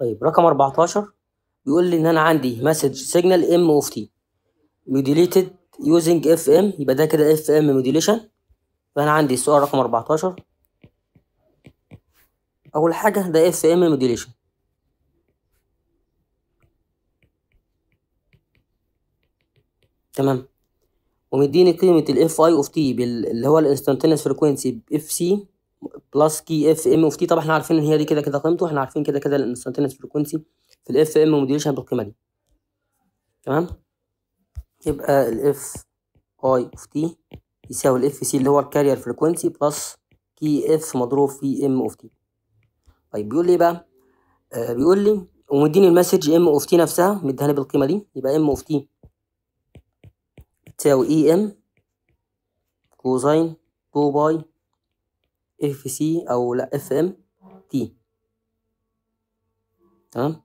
طيب رقم 14 بيقول لي ان انا عندي مسج سيجنال ام اوف تي موديليتد يوزنج اف ام يبقى ده كده اف ام موديليشن فانا عندي السؤال رقم 14 اول حاجه ده اف ام موديليشن تمام ومديني قيمه الاف اي اوف تي اللي هو الانستنتينس فريكوينسي اف سي بلس كي اف ام اوف تي طبعا احنا عارفين ان هي دي كده كده قيمته احنا عارفين كده كده الانستنتينس فريكونسي في الاف ام موديليشن بالقيمه دي تمام يبقى الاف اي اوف تي يساوي الاف سي اللي هو الكارير فريكونسي بلس كي اف مضروب في ام اوف تي طيب بيقول لي ايه بقى آه بيقول لي ومديني المسج ام اوف تي نفسها مديها لي بالقيمه دي يبقى ام اوف تي تساوي اي ام كوزين 2 باي اف سي او لا اف ام تي تمام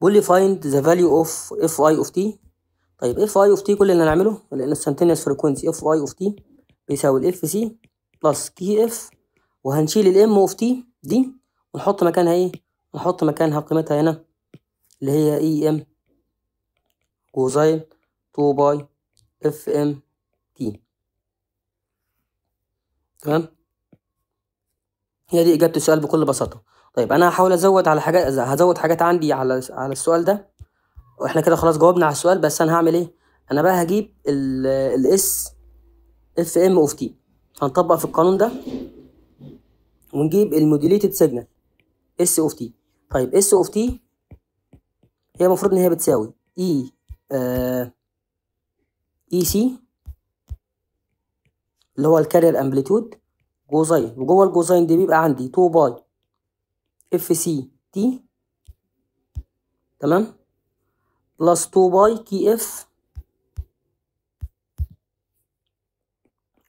بيقول لي فايند ذا فاليو اوف اف اي اوف تي طيب اف اي اوف تي كل اللي هنعمله لان السنتينيوس فريكوينسي اف اي اوف تي بيساوي الاف سي بلس كي اف وهنشيل الام اوف تي دي ونحط مكانها ايه نحط مكانها قيمتها هنا اللي هي اي ام كوزاين 2 باي اف ام تمام هي دي اجابه السؤال بكل بساطه طيب انا هحاول ازود على حاجات هزود حاجات عندي على على السؤال ده واحنا كده خلاص جاوبنا على السؤال بس انا هعمل ايه انا بقى هجيب الاس اف ام اوف تي هنطبق في القانون ده ونجيب الموديليتد سيجنال اس اوف تي طيب اس اوف تي هي المفروض ان هي بتساوي اي اي سي اللي هو الكارير امبليتود جوزين وجوه الجوزين دي بيبقى عندي 2 باي اف سي تي تمام بلس 2 باي كي اف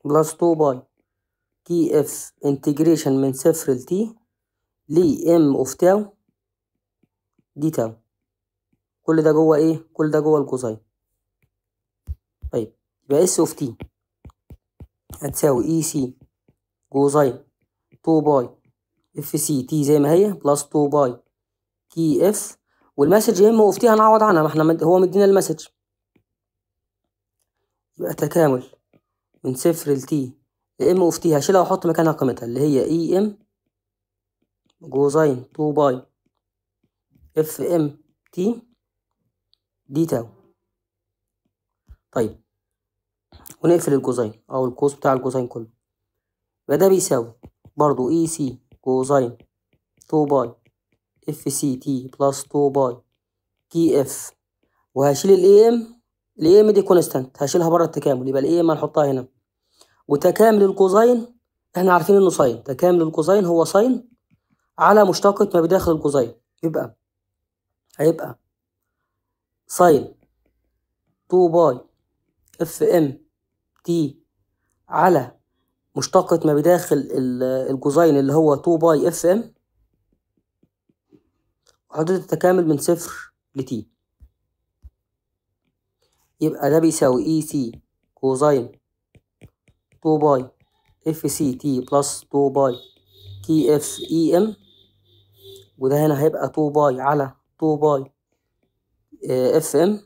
بلس 2 باي كي اف انتجريشن من صفر لتي ل ام اوف تاو دي تاو كل ده جوه ايه كل ده جوه الجوزين طيب يبقى اس اوف تي هتساوي اي سي جوزين تو باي اف سي تي زي ما هي بلس تو باي تي اف والمسج يا اما اوف تي هنعوض عنها ما احنا هو مدينا المسج يبقى تكامل من صفر لتي لام اوف تي هشيلها واحط مكانها قيمتها اللي هي اي ام جوزين تو باي اف ام تي دي تاو طيب ونقفل الكوزين او القوس بتاع الكوزين كله يبقى ده بيساوي برضو اي سي كوزين تو باي اف سي تي بلس تو باي تي اف وهشيل الاي ام الاي ام دي كونستانت هشيلها بره التكامل يبقى الاي ام هنحطها هنا وتكامل الكوزين احنا عارفين انه ساين تكامل الكوزين هو ساين على مشتقة ما بداخل الكوزين يبقى هيبقى ساين تو باي اف ام تي على مشتقة ما بداخل الجزيء اللي هو 2 باي اف ام وحدود التكامل من صفر لتي يبقى ده بيساوي اي e سي كوزين 2 باي اف سي تي بلس 2 باي تي اف اي ام وده هنا هيبقى 2 باي على 2 باي اف ام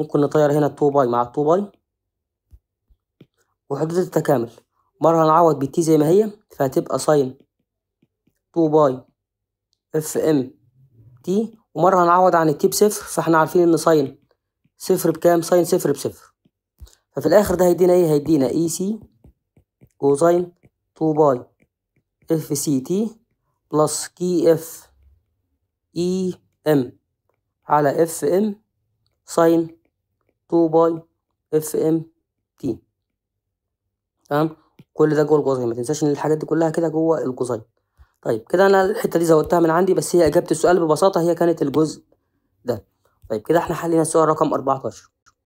ممكن نطير هنا 2 باي مع 2 باي وحدود التكامل مرة هنعوض بالتي زي ما هي فهتبقى ساين تو باي اف ام تي ومرة هنعوض عن التي بصفر فاحنا عارفين ان ساين صفر بكام ساين صفر بصفر ففي الاخر ده هيدينا ايه هيدينا اي سي كوزاين تو باي اف سي تي بلس كي اف اي ام على اف ام ساين تو باي اف ام تي تمام كل ده جوه القوسين ما تنساش ان الحاجات دي كلها كده جوه القوسين طيب كده انا الحته دي زودتها من عندي بس هي اجابه السؤال ببساطه هي كانت الجزء ده طيب كده احنا حلينا السؤال رقم 14